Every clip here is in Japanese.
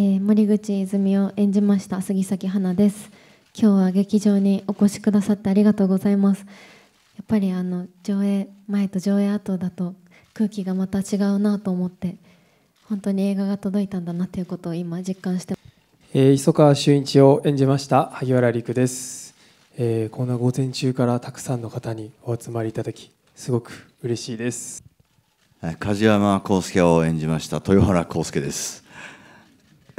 えー、森口泉を演じました杉咲花です今日は劇場にお越しくださってありがとうございますやっぱりあの上映前と上映後だと空気がまた違うなと思って本当に映画が届いたんだなということを今実感して、えー、磯川俊一を演じました萩原陸です、えー、こんな午前中からたくさんの方にお集まりいただきすごく嬉しいです梶山康介を演じました豊原康介です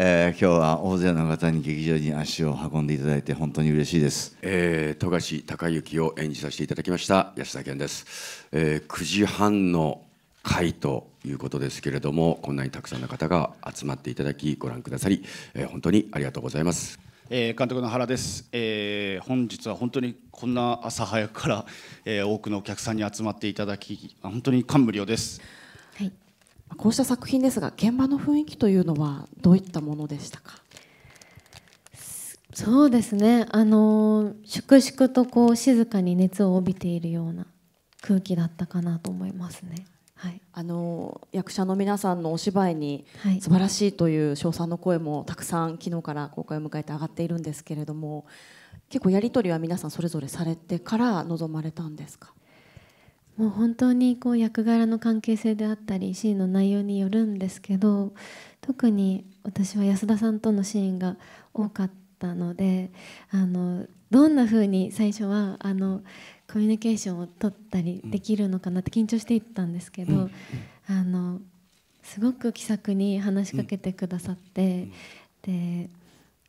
えー、今日は大勢の方に劇場に足を運んでいただいて本当に嬉しいです、えー、樫孝之を演じさせていただきました安田健です、えー、9時半の会ということですけれどもこんなにたくさんの方が集まっていただきご覧くださり、えー、本当にありがとうございますえー、監督の原です、えー、本日は本当にこんな朝早くから、えー、多くのお客さんに集まっていただき本当に感無量です。はい、こうした作品ですが現場の雰囲気というのはどういったものでしたかそうですねあの粛々とこう静かに熱を帯びているような空気だったかなと思いますね。はい、あの役者の皆さんのお芝居に素晴らしいという称賛の声もたくさん昨日から公開を迎えて上がっているんですけれども結構やり取りは皆さんそれぞれされてから望まれたんですかもう本当にこう役柄の関係性であったりシーンの内容によるんですけど特に私は安田さんとのシーンが多かったのであのどんなふうに最初はあのコミュニケーションを取ったりできるのかなって緊張していったんですけど、うん、あのすごく気さくに話しかけてくださって、で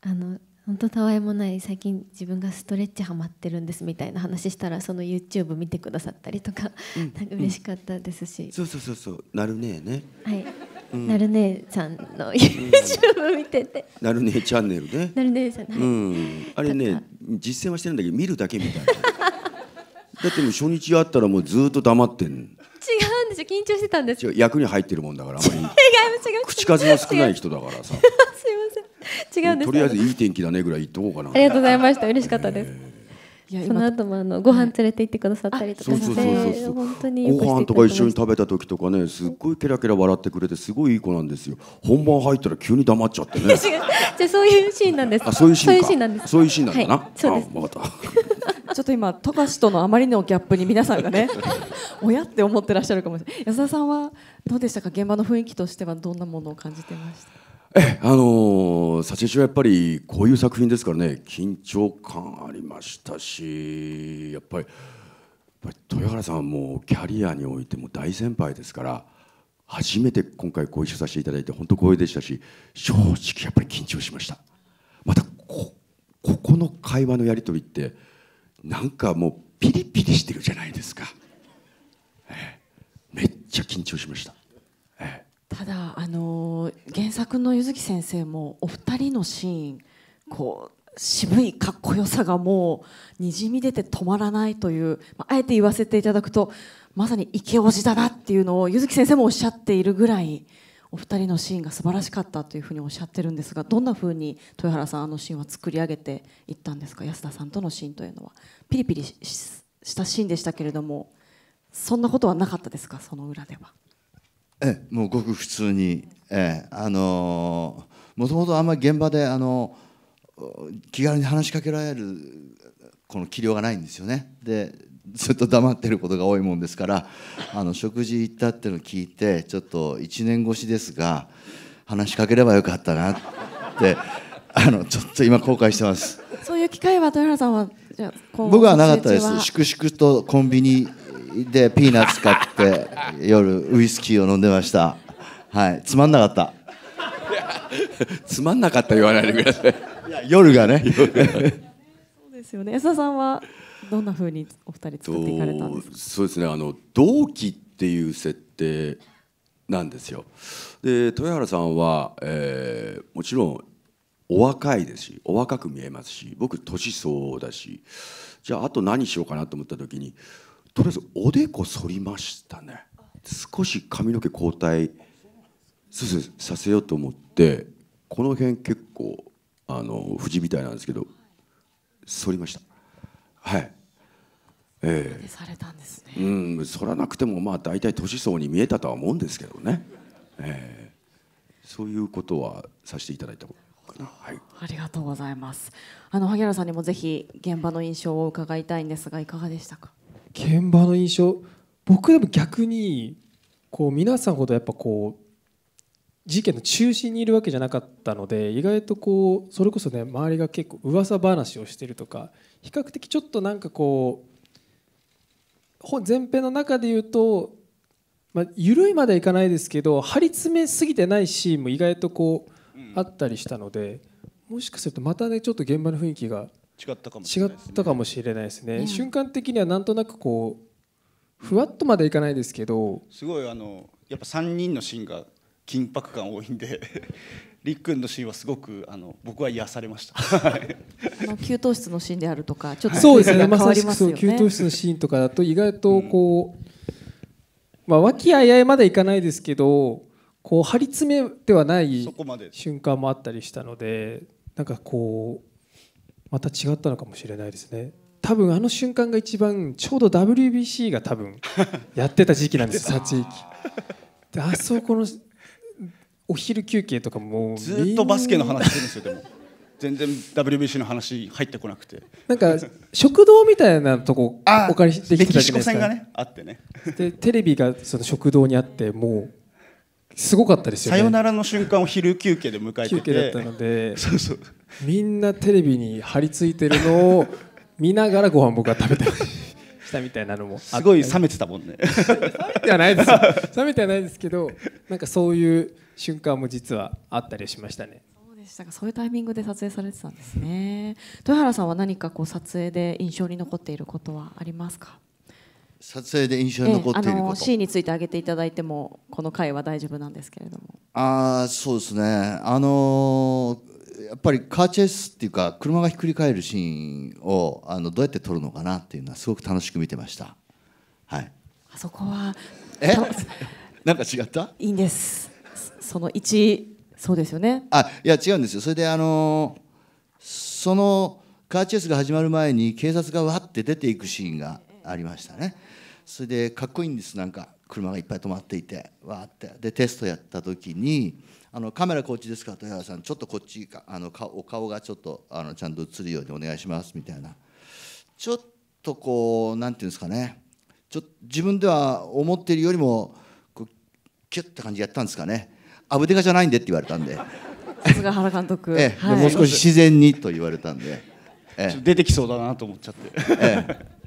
あの本当たわいもない最近自分がストレッチハマってるんですみたいな話したらその YouTube 見てくださったりとか、うん、なんか嬉しかったですし、うん、そうそうそうそうなるねえねはい、うん、なるねえさんの YouTube 見てて、なるねチャンネルねなるねえさん、はい、うん、あれね実践はしてるんだけど見るだけみたいな だってもう初日あったらもうずっと黙ってん違うんですよ緊張してたんですよ役に入ってるもんだからあまり違違口数の少ない人だからさ 違うんですとりあえずいい天気だねぐらい言っとこうかなありがとうございました嬉しかったです、その後もあのご飯連れて行ってくださったりとかして本当にご飯とか一緒に食べた時とかねすっごいケラケラ笑ってくれてすごいいい子なんですよ本番入ったら急に黙っちゃってね じゃそういうシーンなんですあそういうシーンなんですそういうシーンなんだな、はい、そうです分かった ちょっと今、富樫とのあまりのギャップに皆さんがね、親って思ってらっしゃるかもしれない。安田さんはどうでしたか、現場の雰囲気としてはどんなものを感じてましたえあの撮影中はやっぱりこういう作品ですからね緊張感ありましたしやっぱり豊原さんもキャリアにおいても大先輩ですから初めて今回ご一緒させていただいて本当光栄でしたし正直やっぱり緊張しましたまたこここの会話のやり取りってなんかもうピリピリしてるじゃないですか、ええ、めっちゃ緊張しましたただあの原作の柚木先生もお二人のシーンこう渋いかっこよさがもうにじみ出て止まらないという、まあ、えて言わせていただくとまさにイケオジだなっていうのを柚木先生もおっしゃっているぐらいお二人のシーンが素晴らしかったというふうにおっしゃってるんですがどんなふうに豊原さんあのシーンは作り上げていったんですか安田さんとのシーンというのはピリピリしたシーンでしたけれどもそんなことはなかったですかその裏では。えもうごく普通に、えあのもともとあんまり現場で、あの気軽に話しかけられるこの器量がないんですよねでずっと黙ってることが多いもんですからあの食事行ったっていうのを聞いてちょっと1年越しですが話しかければよかったなってあのちょっと今後悔してますそういう機会は豊原さんはじゃあ僕はなかったです粛々とコンビニでピーナッツ買って夜ウイスキーを飲んでましたはいつまんなかったつまんなかった言わないでください夜がねそうですよね安田さんはどんなふうにお二人作っていかれたんですかそうですねあの同期っていう設定なんですよで豊原さんは、えー、もちろんお若いですしお若く見えますし僕年相応だしじゃああと何しようかなと思った時にとりあえずおでこ反りましたね少し髪の毛交代させようと思ってこの辺結構あの富士みたいなんですけど反りましたはいええー、されたんですねうん反らなくてもまあ大体年相に見えたとは思うんですけどね、えー、そういうことはさせていただいたことはい、ありがとうございます。あの萩原さんにもぜひ現場の印象を伺いたいんですが、いかがでしたか。現場の印象僕でも逆にこう皆さんほどやっぱこう事件の中心にいるわけじゃなかったので意外とこうそれこそね周りが結構噂話をしてるとか比較的ちょっとなんかこう前編の中で言うと、まあ、緩いまではいかないですけど張り詰めすぎてないシーンも意外とこうあったりしたのでもしかするとまたねちょっと現場の雰囲気が違ったかもしれない、ですね、うん、瞬間的にはなんとなくこうふわっとまでいかないですけどすごいあのやっぱ3人のシーンが緊迫感多いんでりっくんのシーンはすごくあの僕は癒されました あの給湯室のシーンであるとかちょっとそうですねまさしくそう給湯室のシーンとかだと意外とこう、うん、まあ和気あいあいまでいかないですけどこう張り詰めではない瞬間もあったりしたのでなんかこうまた違ったのかもしれないですね多分あの瞬間が一番ちょうど WBC が多分やってた時期なんです撮影期であそこのお昼休憩とかもずっとバスケの話してるんですよでも全然 WBC の話入ってこなくてなんか食堂みたいなとこお借りしてきてたじゃないですか、あってねでテレビがその食堂にあってもうすごかったですよねさよならの瞬間を昼休憩で迎えてて休憩だったのでそうそうみんなテレビに張り付いてるのを見ながらご飯僕は食べてましたみたいなのも すごい冷めてたもんね冷めてはないです冷めてはないですけどなんかそういう瞬間も実はあったりしましたねそうでしたかそういうタイミングで撮影されてたんですね豊原さんは何かこう撮影で印象に残っていることはありますか撮影で印象に残っていること、ええ、あのシ C について挙げていただいてもこの回は大丈夫なんですけれどもああそうですねあのーやっぱりカーチェイスっていうか車がひっくり返るシーンをあのどうやって撮るのかなっていうのはすごく楽しく見てましたはいあそこはえ なんか違ったいいんですその1そうですよねあいや違うんですよそれであのそのカーチェイスが始まる前に警察がわって出ていくシーンがありましたねそれでかっこいいんですなんか車がいっぱい止まっていてわーってでテストやった時にあの「カメラこっちですか?」豊原さんちょっとこっちあのお顔がちょっとあのちゃんと映るようにお願いします」みたいなちょっとこうなんていうんですかねちょ自分では思っているよりもこうキュッて感じやったんですかね「アブデカじゃないんで」って言われたんで。菅原監督、ええ、はい、もう少し自然にと言われたんで、ええ、出てきそうだなと思っちゃって、ええ、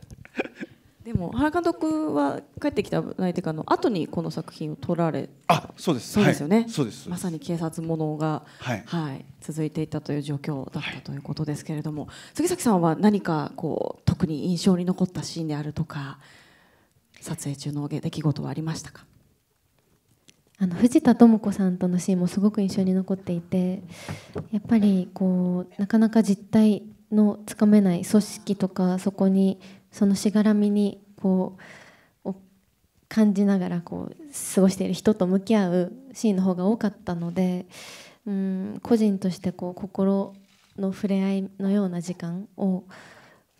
でも原監督は帰ってきた内定かの後にこの作品を撮られあそうですそうですよね、はい、そうですまさに警察ものが、はい、はい、続いていたという状況だったということですけれども、はい、杉崎さんは何かこう特に印象に残ったシーンであるとか撮影中の出来事はありましたかあの藤田智子さんとのシーンもすごく印象に残っていてやっぱりこうなかなか実態のつかめない組織とかそこにそのしがらみにこう感じながらこう過ごしている人と向き合うシーンの方が多かったのでうん個人としてこう心の触れ合いのような時間を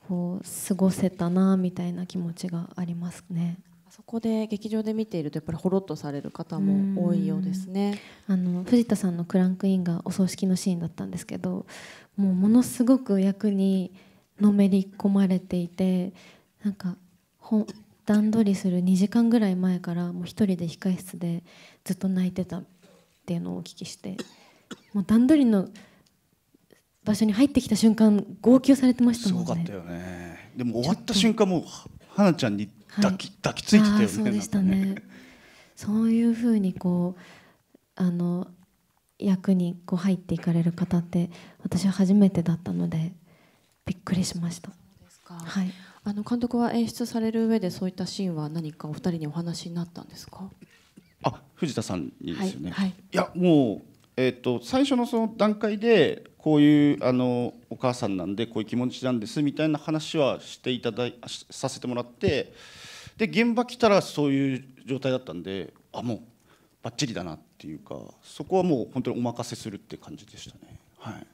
こう過ごせたなみたいな気持ちがありますね。そこで劇場で見ているとやっぱりほろっとされる方も多いようですね。あの藤田さんのクランクインがお葬式のシーンだったんですけど、もうものすごく役にのめり込まれていてなんか本段取りする2時間ぐらい前からもう1人で控室でずっと泣いてたっていうのをお聞きしてもう段取りの場所に入ってきた瞬間号泣されてましたもんね。すごかったよねでも終わった瞬間もう花ちゃんに抱きはい、抱きついてたよね。そうでしたね。ねそういうふうにこうあの役にこう入っていかれる方って私は初めてだったのでびっくりしました。はい、あの監督は演出される上でそういったシーンは何かお二人にお話になったんですかあ藤田さんにですよね、はいはい、いやもう、えーと、最初のその段階でこういうあのお母さんなんでこういう気持ちなんですみたいな話はしていただいさせてもらってで現場来たらそういう状態だったんであもうばっちりだなっていうかそこはもう本当にお任せするって感じでしたね。はい